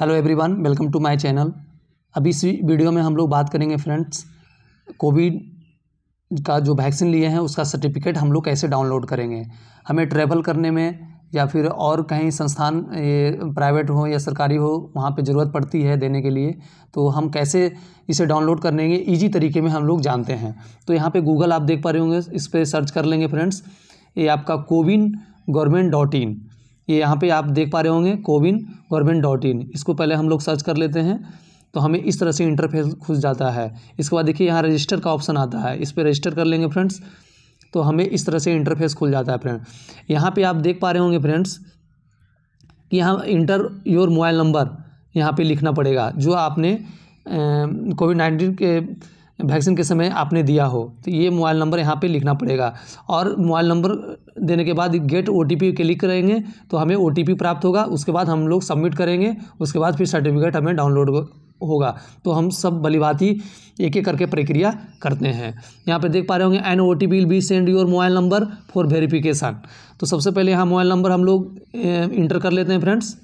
hello everyone welcome to my channel अभी इस video में हम लोग बात करेंगे फ्रेंड्स कोविड का जो वैक्सीन लिए हैं उसका सर्टिफिकेट हम लोग कैसे डाउनलोड करेंगे हमें ट्रैवल करने में या फिर और कहीं संस्थान ये प्राइवेट हो या सरकारी हो वहाँ पे ज़रूरत पड़ती है देने के लिए तो हम कैसे इसे डाउनलोड कर लेंगे ईजी तरीके में हम लोग जानते हैं तो यहाँ पर गूगल आप देख पा रहे होंगे इस पर सर्च कर लेंगे फ्रेंड्स ये आपका कोविन गवर्नमेंट डॉट इन ये यहाँ पे आप देख पा रहे होंगे कोविन गवर्नमेंट डॉट इन इसको पहले हम लोग सर्च कर लेते हैं तो हमें इस तरह से इंटरफेस खुल जाता है इसके बाद देखिए यहाँ रजिस्टर का ऑप्शन आता है इस पर रजिस्टर कर लेंगे फ्रेंड्स तो हमें इस तरह से इंटरफेस खुल जाता है फ्रेंड यहाँ पर आप देख पा रहे होंगे फ्रेंड्स कि यहाँ इंटर योर मोबाइल नंबर यहाँ पर लिखना पड़ेगा जो आपने कोविड नाइन्टीन के वैक्सीन के समय आपने दिया हो तो ये मोबाइल नंबर यहाँ पे लिखना पड़ेगा और मोबाइल नंबर देने के बाद get O T P click करेंगे तो हमें ओ टी पी प्राप्त होगा उसके बाद हम लोग सबमिट करेंगे उसके बाद फिर सर्टिफिकेट हमें डाउनलोड होगा तो हम सब बलिवाती एक एक करके प्रक्रिया करते हैं यहाँ पे देख पा रहे होंगे an O T will be send your mobile number for verification तो सबसे पहले यहाँ मोबाइल नंबर हम लोग इंटर कर लेते हैं फ्रेंड्स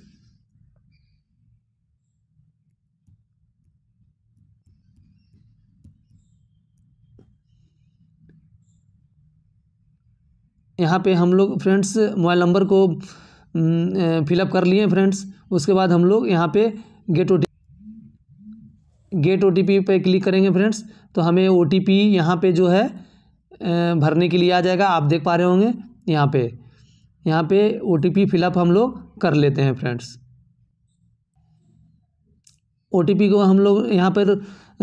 यहाँ पे हम लोग फ्रेंड्स मोबाइल नंबर को फिलअप कर लिए फ्रेंड्स उसके बाद हम लोग यहाँ पे get O get O T P पर क्लिक करेंगे फ्रेंड्स तो हमें ओ टी पी यहाँ पर जो है भरने के लिए आ जाएगा आप देख पा रहे होंगे यहाँ पे यहाँ पे ओ टी पी फिलअप हम लोग कर लेते हैं फ्रेंड्स ओ टी पी को हम लोग यहाँ पर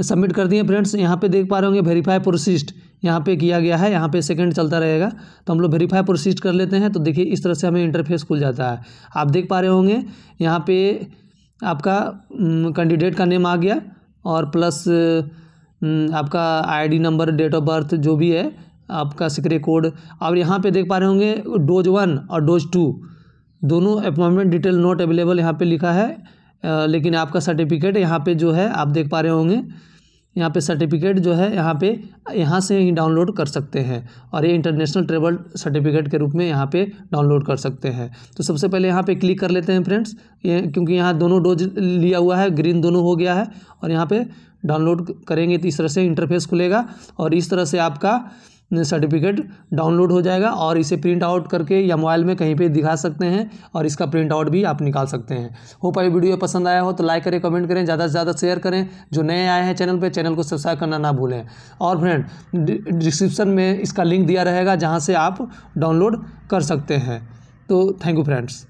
सबमिट कर दिए फ्रेंड्स यहाँ पे देख पा रहे होंगे वेरीफाई प्रोसिस्ट यहाँ पे किया गया है यहाँ पे सेकंड चलता रहेगा तो हम लोग वेरीफाई प्रोसीड कर लेते हैं तो देखिए इस तरह से हमें इंटरफेस खुल जाता है आप देख पा रहे होंगे यहाँ पे आपका कैंडिडेट का नेम आ गया और प्लस आपका ID number date of birth जो भी है आपका सिक्रे कोड और यहाँ पे देख पा रहे होंगे डोज वन और डोज टू दोनों अपॉइंटमेंट डिटेल नॉट अवेलेबल यहाँ पर लिखा है लेकिन आपका सर्टिफिकेट यहाँ पर जो है आप देख पा रहे होंगे यहाँ पे सर्टिफिकेट जो है यहाँ पे यहाँ से ही डाउनलोड कर सकते हैं और ये इंटरनेशनल ट्रेवल सर्टिफिकेट के रूप में यहाँ पे डाउनलोड कर सकते हैं तो सबसे पहले यहाँ पे क्लिक कर लेते हैं फ्रेंड्स ये क्योंकि यहाँ दोनों डोज लिया हुआ है ग्रीन दोनों हो गया है और यहाँ पर डाउनलोड करेंगे तो इस तरह से इंटरफेस खुलेगा और इस तरह से आपका सर्टिफिकेट डाउनलोड हो जाएगा और इसे प्रिंट आउट करके या मोबाइल में कहीं पे दिखा सकते हैं और इसका प्रिंट आउट भी आप निकाल सकते हैं हो पाई वीडियो पसंद आया हो तो लाइक करें कमेंट करें ज़्यादा से ज़्यादा शेयर करें जो नए आए हैं चैनल पर चैनल को सब्सक्राइब करना ना भूलें और फ्रेंड डिस्क्रिप्सन में इसका लिंक दिया रहेगा जहाँ से आप डाउनलोड कर सकते हैं तो थैंक यू फ्रेंड्स